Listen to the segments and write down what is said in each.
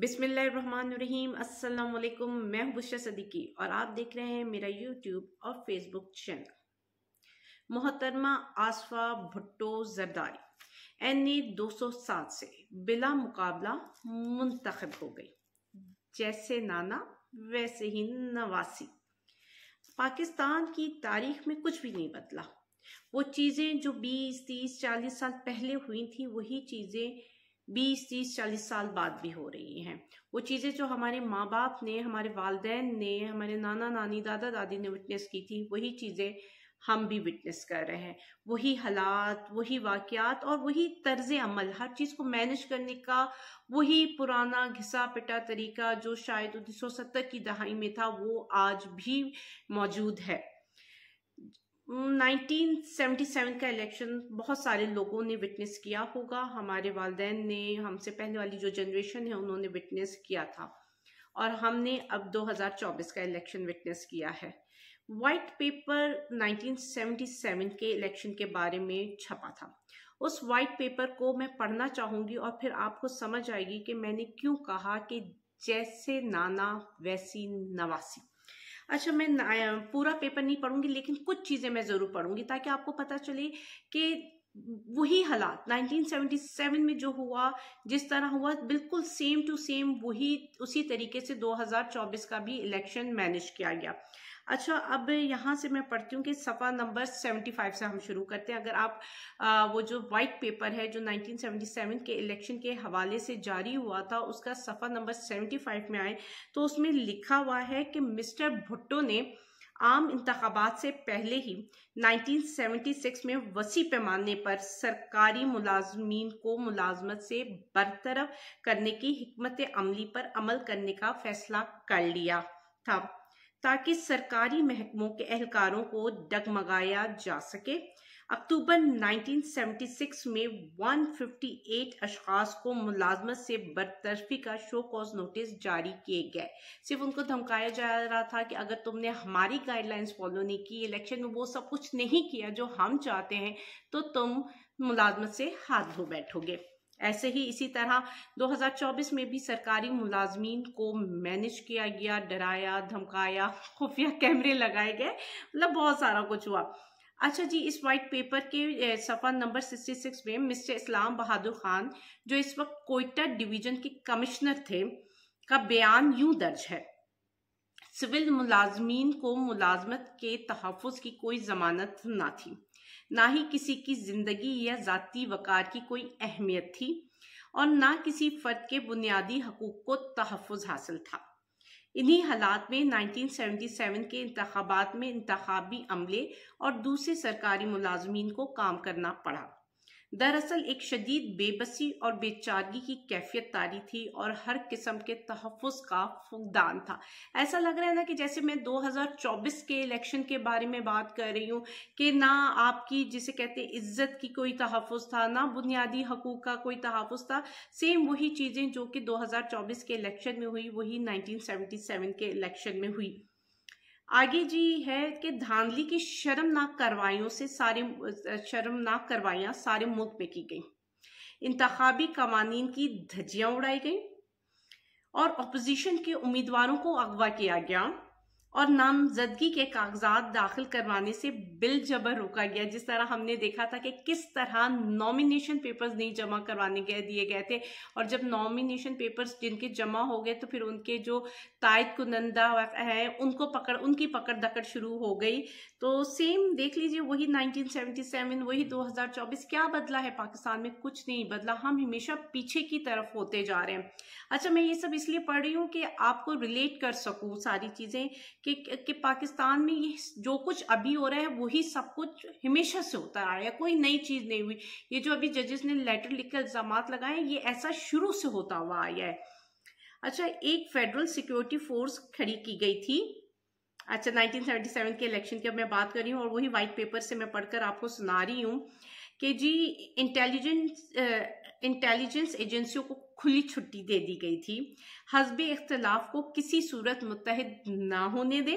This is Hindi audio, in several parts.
बिसमीम असलकुम मैं बुशरा सदीकी और आप देख रहे हैं मेरा यूट्यूब और फेसबुक चैनल मोहतरमा आसफा भुट्टो जरदारी एन ए दो सौ सात से बिला मुकाबला मुंतखब हो गई जैसे नाना वैसे ही नवासी पाकिस्तान की तारीख में कुछ भी नहीं बदला वो चीज़ें जो बीस तीस चालीस साल पहले हुई थी वही चीज़ें बीस तीस चालीस साल बाद भी हो रही हैं वो चीज़ें जो हमारे माँ बाप ने हमारे वालदेन ने हमारे नाना नानी दादा दादी ने विटनेस की थी वही चीज़ें हम भी विटनेस कर रहे हैं वही हालात वही वाक़ात और वही तर्ज अमल हर चीज़ को मैनेज करने का वही पुराना घिसा पिटा तरीका जो शायद उन्नीस सौ सत्तर की दहाई में था वो आज भी मौजूद है 1977 का इलेक्शन बहुत सारे लोगों ने विटनेस किया होगा हमारे वालदे ने हमसे पहले वाली जो जनरेशन है उन्होंने विटनेस किया था और हमने अब 2024 का इलेक्शन विटनेस किया है वाइट पेपर 1977 के इलेक्शन के बारे में छपा था उस वाइट पेपर को मैं पढ़ना चाहूँगी और फिर आपको समझ आएगी कि मैंने क्यों कहा कि जैसे नाना वैसी नवासी अच्छा मैं पूरा पेपर नहीं पढ़ूंगी लेकिन कुछ चीज़ें मैं ज़रूर पढ़ूंगी ताकि आपको पता चले कि वही हालात 1977 में जो हुआ जिस तरह हुआ बिल्कुल सेम टू सेम वही उसी तरीके से 2024 का भी इलेक्शन मैनेज किया गया अच्छा अब यहाँ से मैं पढ़ती हूँ कि सफ़ा नंबर 75 से हम शुरू करते हैं अगर आप आ, वो जो वाइट पेपर है जो 1977 के इलेक्शन के हवाले से जारी हुआ था उसका सफ़ा नंबर 75 में आए तो उसमें लिखा हुआ है कि मिस्टर भुट्टो ने आम इंतबात से पहले ही 1976 में वसी पैमाने पर सरकारी मुलाजमीन को मुलाजमत से बरतरफ करने की हमत अमली पर अमल करने का फैसला कर लिया था ताकि सरकारी महकमों के एहलकारों को डगमगाया जा सके अक्टूबर 1976 में 158 अशखास को मुलाजमत से बरतरफी का शो कॉज नोटिस जारी किए गए सिर्फ उनको धमकाया जा रहा था कि अगर तुमने हमारी गाइडलाइंस फॉलो नहीं की इलेक्शन में वो सब कुछ नहीं किया जो हम चाहते हैं तो तुम मुलाजमत से हाथ धो बैठोगे ऐसे ही इसी तरह 2024 में भी सरकारी मुलाजमीन को मैनेज किया गया डराया धमकाया खुफिया कैमरे लगाए गए मतलब बहुत सारा कुछ हुआ अच्छा जी इस वाइट पेपर के सफा नंबर 66 में मिस्टर इस्लाम बहादुर खान जो इस वक्त कोयटा डिवीजन के कमिश्नर थे का बयान यूं दर्ज है सिविल मुलाजमीन को मुलाजमत के तहफ़ की कोई जमानत ना थी ना ही किसी की जिंदगी या जाति वकार की कोई अहमियत थी और ना किसी फर्द के बुनियादी हकूक को तहफ़ हासिल था इन्हीं हालात में 1977 के इंतबात में इंतबी अमले और दूसरे सरकारी मुलाजमीन को काम करना पड़ा दरअसल एक शदीद बेबसी और बेचारगी की कैफियत तारी थी और हर किस्म के तहफ़ का फुकदान था ऐसा लग रहा है ना कि जैसे मैं 2024 के इलेक्शन के बारे में बात कर रही हूँ कि ना आपकी जिसे कहते इज्जत की कोई तहफ़ था ना बुनियादी हकूक़ का कोई तहफ़ था सेम वही चीज़ें जो कि 2024 के इलेक्शन में हुई वही 1977 के इलेक्शन में हुई आगे जी है कि धांधली की शर्मनाक कार्रवाइयों से सारे शर्मनाक कार्रवाइयाँ सारे मुल्क में की गई इंतबी कवानीन की धज्जियाँ उड़ाई गई और अपोजिशन के उम्मीदवारों को अगवा किया गया और नामजदगी के कागजात दाखिल करवाने से बिल जबर रोका गया जिस तरह हमने देखा था कि किस तरह नॉमिनेशन पेपर्स नहीं जमा करवाने गए दिए गए थे और जब नॉमिनेशन पेपर्स जिनके जमा हो गए तो फिर उनके जो तायद कुनंदा है उनको पकड़ उनकी पकड़ दकड़ शुरू हो गई तो सेम देख लीजिए वही 1977 वही 2024 क्या बदला है पाकिस्तान में कुछ नहीं बदला हम हमेशा पीछे की तरफ होते जा रहे हैं अच्छा मैं ये सब इसलिए पढ़ रही हूँ कि आपको रिलेट कर सकूँ सारी चीज़ें कि, कि पाकिस्तान में ये जो कुछ अभी हो रहा है वही सब कुछ हमेशा से होता आ रहा है कोई नई चीज़ नहीं हुई ये जो अभी जजेस ने लेटर लिखकर इल्ज़ाम लगाए ये ऐसा शुरू से होता हुआ आया है अच्छा एक फेडरल सिक्योरिटी फोर्स खड़ी की गई थी अच्छा 1977 के इलेक्शन की अब मैं बात कर रही हूँ और वही वाइट पेपर से मैं पढ़कर आपको सुना रही हूँ कि जी इंटेलिजेंस इंटेलिजेंस एजेंसियों को खुली छुट्टी दे दी गई थी हजब इख्तलाफ को किसी सूरत मुतहद ना होने दें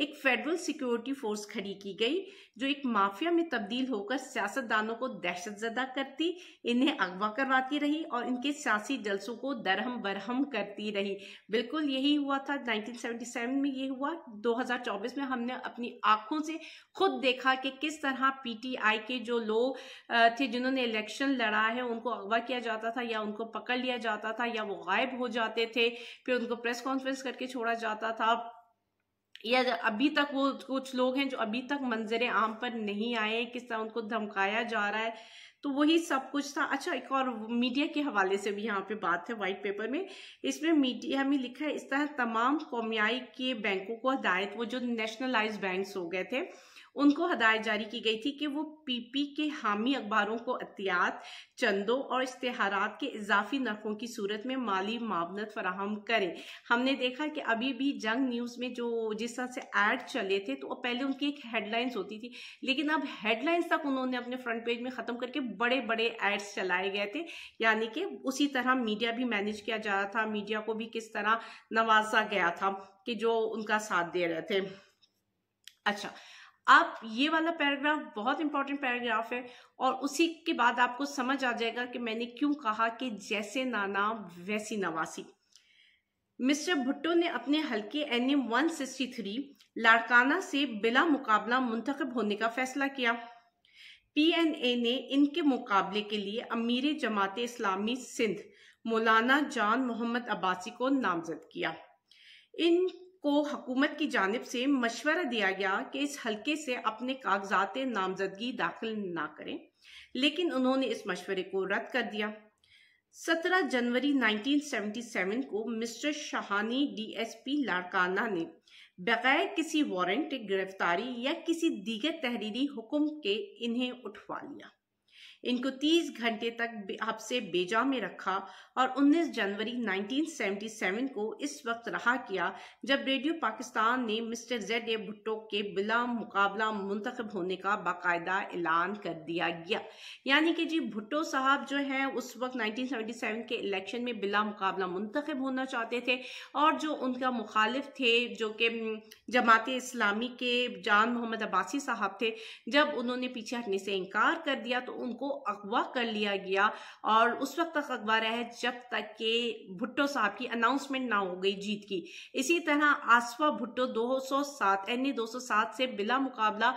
एक फेडरल सिक्योरिटी फोर्स खड़ी की गई जो एक माफिया में तब्दील होकर सियासतदानों को दहशत जदा करती इन्हें अगवा करवाती रही और इनके सियासी जलसों को दरहम बरहम करती रही बिल्कुल यही हुआ था 1977 में ये हुआ 2024 में हमने अपनी आंखों से खुद देखा कि किस तरह पीटीआई के जो लोग थे जिन्होंने इलेक्शन लड़ा है उनको अगवा किया जाता था या उनको पकड़ लिया जाता था या वो गायब हो जाते थे फिर उनको प्रेस कॉन्फ्रेंस करके छोड़ा जाता था या तो अभी तक वो कुछ लोग हैं जो अभी तक मंजर आम पर नहीं आए किस तरह उनको धमकाया जा रहा है तो वही सब कुछ था अच्छा एक और मीडिया के हवाले से भी यहाँ पे बात है वाइट पेपर में इसमें मीडिया में लिखा है इस तरह तमाम कौमियाई के बैंकों को हदायत वो जो नेशनलाइज बैंक्स हो गए थे उनको हदायत जारी की गई थी कि वो पीपी के हामी अखबारों को अतियात चंदों और इश्तहारात के इजाफी नरखों की सूरत में माली मावनत फराहम करें हमने देखा कि अभी भी जंग न्यूज़ में जो जिस तरह से एड चले थे तो पहले उनकी एक हेडलाइंस होती थी लेकिन अब हेडलाइंस तक उन्होंने अपने फ्रंट पेज में ख़त्म करके बड़े बड़े एड्स चलाए गए थे यानी कि उसी तरह मीडिया भी मैनेज किया जा रहा था मीडिया को भी किस तरह नवाजा गया था कि जो उनका साथ दे रहे थे अच्छा आप ये वाला पैराग्राफ बहुत इंपॉर्टेंट पैराग्राफ है और उसी के बाद आपको समझ आ जाएगा कि मैंने क्यों कहा कि जैसे नाना वैसी नवासी मिस्टर भुट्टो ने अपने हल्के N M one sixty three Larkana से बिला मुकाबला मुंतखब होने का फैसला किया पीएनए ने इनके मुकाबले के लिए अमीर जमात इस्लामी सिंध मौलाना जान मोहम्मद अब्बासी को नामजद किया इन को हकूमत की जानब से मशवरा दिया गया कि इस हल्के से अपने कागजात नामजदगी दाखिल ना करें लेकिन उन्होंने इस मशवरे को रद्द कर दिया 17 जनवरी 1977 को मिस्टर शाहानी डीएसपी लाड़काना ने बगैर किसी वारंट गिरफ्तारी या किसी दीगर तहरीरी हुक्म के इन्हें उठवा लिया इनको 30 घंटे तक आपसे बेजा में रखा और 19 जनवरी 1977 को इस वक्त रहा किया जब रेडियो पाकिस्तान ने मिस्टर जेड ए भुट्टो के बिला मुकाबला मुंतखब होने का बाकायदा ऐलान कर दिया गया यानी कि जी भुट्टो साहब जो हैं उस वक्त 1977 के इलेक्शन में बिला मुकाबला मुंतखब होना चाहते थे और जो उनका मुखालिफ थे जो कि जमात इस्लामी के जान मोहम्मद अब्बासी साहब थे जब उन्होंने पीछे हटने से इनकार कर दिया तो उनको अगवा कर लिया गया और उस वक्त तक अगवा रहा जब तक के भुट्टो साहब की अनाउंसमेंट ना हो गई जीत की इसी तरह आसवा भुट्टो 207 एन ए 207 से बिला मुकाबला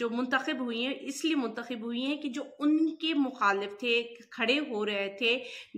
जो मुंतखब हुई हैं इसलिए मुंतखब हुई हैं कि जो उनके मुखालिफ थे खड़े हो रहे थे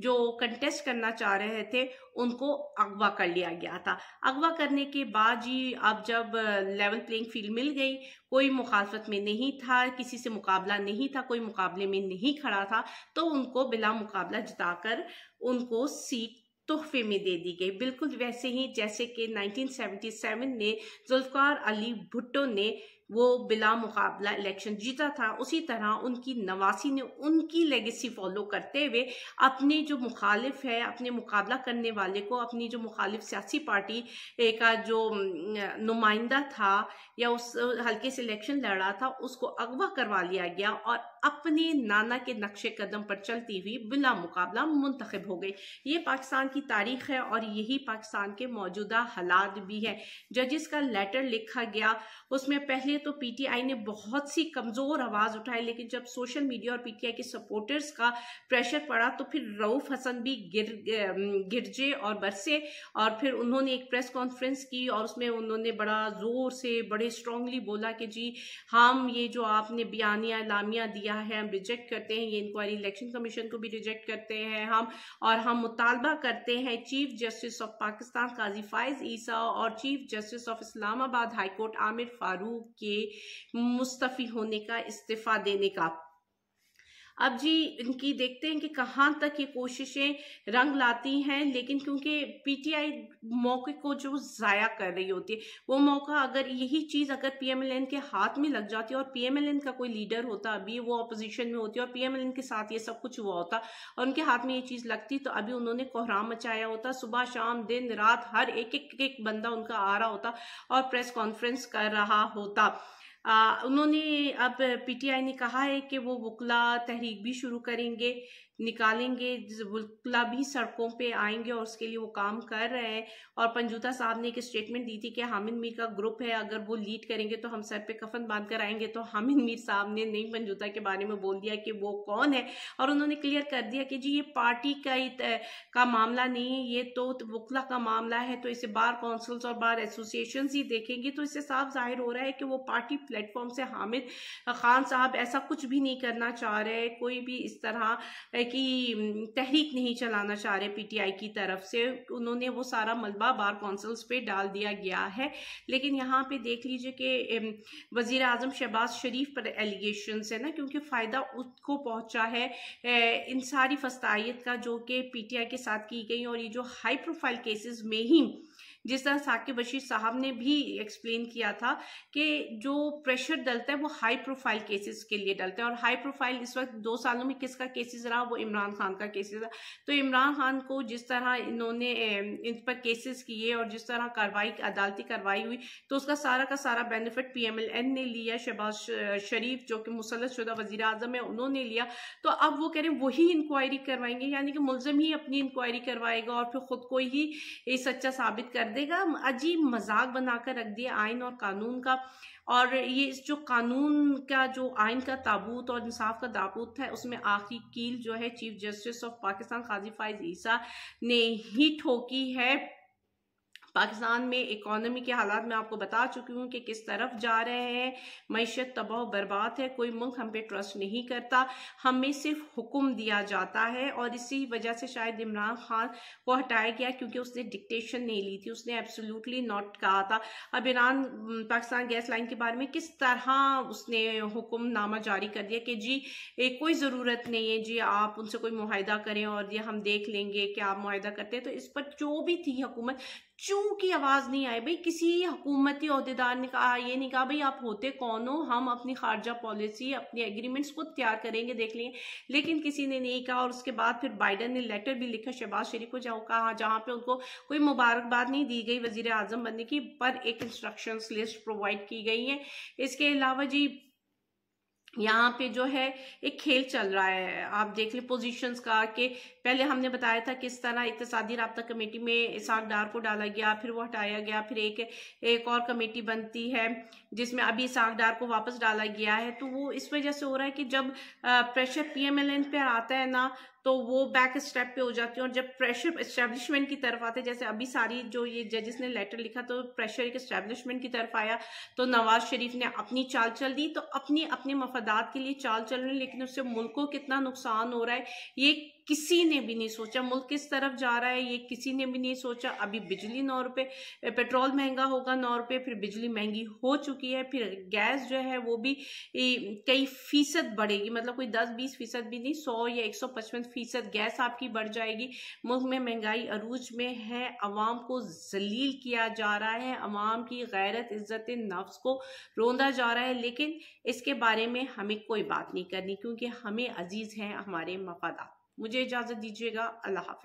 जो कंटेस्ट करना चाह रहे थे उनको अगवा कर लिया गया था अगवा करने के बाद जी अब जब लेवल प्लेइंग फील्ड मिल गई कोई मुखालफत में नहीं था किसी से मुकाबला नहीं था कोई मुकाबले में नहीं खड़ा था तो उनको बिला मुकाबला जिताकर उनको सीट तोहफे में दे दी गई बिल्कुल वैसे ही जैसे कि 1977 ने जुल्फार अली भुट्टो ने वो बिला मुकाबला इलेक्शन जीता था उसी तरह उनकी नवासी ने उनकी लेगेसी फॉलो करते हुए अपने जो मुखालिफ है अपने मुकाबला करने वाले को अपनी जो मुखालिफ सियासी पार्टी का जो नुमाइंदा था या उस हल्के से इलेक्शन लड़ा था उसको अगवा करवा लिया गया और अपने नाना के नक्शे कदम पर चलती हुई बिला मुकाबला मुंतखब हो गई ये पाकिस्तान की तारीख है और यही पाकिस्तान के मौजूदा हालात भी है जजिस का लेटर लिखा गया उसमें पहले तो पीटीआई ने बहुत सी कमज़ोर आवाज़ उठाई लेकिन जब सोशल मीडिया और पीटीआई के सपोर्टर्स का प्रेशर पड़ा तो फिर रऊफ हसन भी गिर गिरजे और बरसे और फिर उन्होंने एक प्रेस कॉन्फ्रेंस की और उसमें उन्होंने बड़ा ज़ोर से बड़े स्ट्रांगली बोला कि जी हम ये जो आपने बयानिया लामिया दिया है हम रिजेक्ट करते हैं ये इंक्वायरी इलेक्शन कमीशन को भी रिजेक्ट करते हैं हम और हम मुतालबा करते हैं chief justice of Pakistan Qazi Faez Isa और chief justice of Islamabad high court Amir Farooq के मुस्तफ़ी होने का इस्तीफ़ा देने का अब जी इनकी देखते हैं कि कहाँ तक ये कोशिशें रंग लाती हैं लेकिन क्योंकि पीटीआई मौके को जो ज़ाया कर रही होती है वो मौका अगर यही चीज़ अगर पीएमएलएन के हाथ में लग जाती है और पीएमएलएन का कोई लीडर होता अभी वो अपोजिशन में होती और पीएमएलएन के साथ ये सब कुछ हुआ होता और उनके हाथ में ये चीज़ लगती तो अभी उन्होंने कोहराम मचाया होता सुबह शाम दिन रात हर एक एक, एक बंदा उनका आ रहा होता और प्रेस कॉन्फ्रेंस कर रहा होता उन्होंने अब पीटीआई ने कहा है कि वो वकला तहरीक भी शुरू करेंगे निकालेंगे वकला भी सड़कों पे आएंगे और उसके लिए वो काम कर रहे हैं और पंजूता साहब ने एक स्टेटमेंट दी थी कि हामिद मीर का ग्रुप है अगर वो लीड करेंगे तो हम सर पे कफन बांध कर आएंगे तो हामिद मीर साहब ने नई पंजूता के बारे में बोल दिया कि वो कौन है और उन्होंने क्लियर कर दिया कि जी ये पार्टी का का मामला नहीं है ये तो वकला का मामला है तो इसे बार काउंसिल्स और बार एसोसिएशन ही देखेंगे तो इससे साफ जाहिर हो रहा है कि वो पार्टी प्लेटफॉर्म से हामिद खान साहब ऐसा कुछ भी नहीं करना चाह रहे कोई भी इस तरह की तहरीक नहीं चलाना चाह रहे पीटीआई की तरफ से उन्होंने वो सारा मलबा बार काउंसिल्स पे डाल दिया गया है लेकिन यहाँ पे देख लीजिए कि वजीर अजम शहबाज शरीफ पर एलिगेशन है ना क्योंकि फ़ायदा उसको पहुँचा है इन सारी फस्तायत का जो कि आई के साथ की गई और ये जो हाई प्रोफाइल केसेस में ही जिस तरह साकिब बशीर साहब ने भी एक्सप्लेन किया था कि जो प्रेशर डलता है वो हाई प्रोफाइल केसेस के लिए डलता है और हाई प्रोफाइल इस वक्त दो सालों में किसका केसेस रहा वो इमरान खान का केसेस रहा तो इमरान खान को जिस तरह इन्होंने इन पर केसेस किए और जिस तरह कार्रवाई अदालती कार्रवाई हुई तो उसका सारा का सारा बेनिफिट एन ने लिया शहबाज शरीफ जो कि मुसलत शुदा वजी अजम है उन्होंने लिया तो अब वो कह रहे हैं वही इंक्वायरी करवाएंगे यानी कि मुलजम ही अपनी इंक्वायरी करवाएगा और फिर खुद को ही सच्चा साबित कर देगा अजीब मजाक बनाकर रख दिया आयन और कानून का और ये इस जो कानून का जो आयन का ताबूत और इंसाफ का ताबूत है उसमें आखिरी कील जो है chief justice of Pakistan Qazi Faez Isa ने ही ठोकी है पाकिस्तान में इकोनॉमी के हालात मैं आपको बता चुकी हूँ कि किस तरफ जा रहे हैं मीशत तबाह बर्बाद है कोई मुल्क हम पे ट्रस्ट नहीं करता हमें सिर्फ हुक्म दिया जाता है और इसी वजह से शायद इमरान खान को हटाया गया क्योंकि उसने डिक्टेशन नहीं ली थी उसने एब्सोल्युटली नॉट कहा था अब ईरान पाकिस्तान गैस लाइन के बारे में किस तरह उसने हुक्मनामा जारी कर दिया कि जी कोई ज़रूरत नहीं है जी आप उनसे कोई माहिदा करें और ये हम देख लेंगे कि आप माहिदा करते हैं तो इस पर जो भी थी हुकूमत चू की आवाज़ नहीं आई भाई किसी हुकूमती अहदेदार ने कहा ये नहीं कहा भाई आप होते कौन हो हम अपनी खारजा पॉलिसी अपने एग्रीमेंट्स खुद तैयार करेंगे देख लेंगे लेकिन किसी ने नहीं कहा और उसके बाद फिर बाइडन ने लेटर भी लिखा शहबाज शरीफ को जहाँ कहा जहाँ पे उनको कोई मुबारकबाद नहीं दी गई वजीर आजम बनने की पर एक इंस्ट्रक्शन लिस्ट प्रोवाइड की गई है इसके अलावा जी यहाँ पे जो है एक खेल चल रहा है आप देख ले पोजीशंस का कि पहले हमने बताया था किस तरह इकतदी रबता कमेटी में इसाक डार को डाला गया फिर वो हटाया गया फिर एक एक और कमेटी बनती है जिसमें अभी सागडार को वापस डाला गया है तो वो इस वजह से हो रहा है कि जब प्रेशर पीएमएलएन पे आता है ना तो वो बैक स्टेप पे हो जाती है और जब प्रेशर इस्टेब्लिशमेंट की तरफ आते जैसे अभी सारी जो ये जजेस ने लेटर लिखा तो प्रेशर एक इस्टेब्लिशमेंट की तरफ आया तो नवाज शरीफ ने अपनी चाल चल दी तो अपनी अपने मफादात के लिए चाल चल रही लेकिन उससे मुल्क को कितना नुकसान हो रहा है ये किसी ने भी नहीं सोचा मुल्क किस तरफ जा रहा है ये किसी ने भी नहीं सोचा अभी बिजली नौ रुपये पेट्रोल महंगा होगा नौ रुपये फिर बिजली महंगी हो चुकी है फिर गैस जो है वो भी कई फीसद बढ़ेगी मतलब कोई दस बीस फीसद भी नहीं सौ या एक सौ पचपन फीसद गैस आपकी बढ़ जाएगी मुल्क में महंगाई अरूज में है अवाम को जलील किया जा रहा है अवाम की गैरत इज्जत नफ्स को रोंदा जा रहा है लेकिन इसके बारे में हमें कोई बात नहीं करनी क्योंकि हमें अजीज़ हैं हमारे मफादात मुझे इजाज़त दीजिएगा अल्लाह हाफि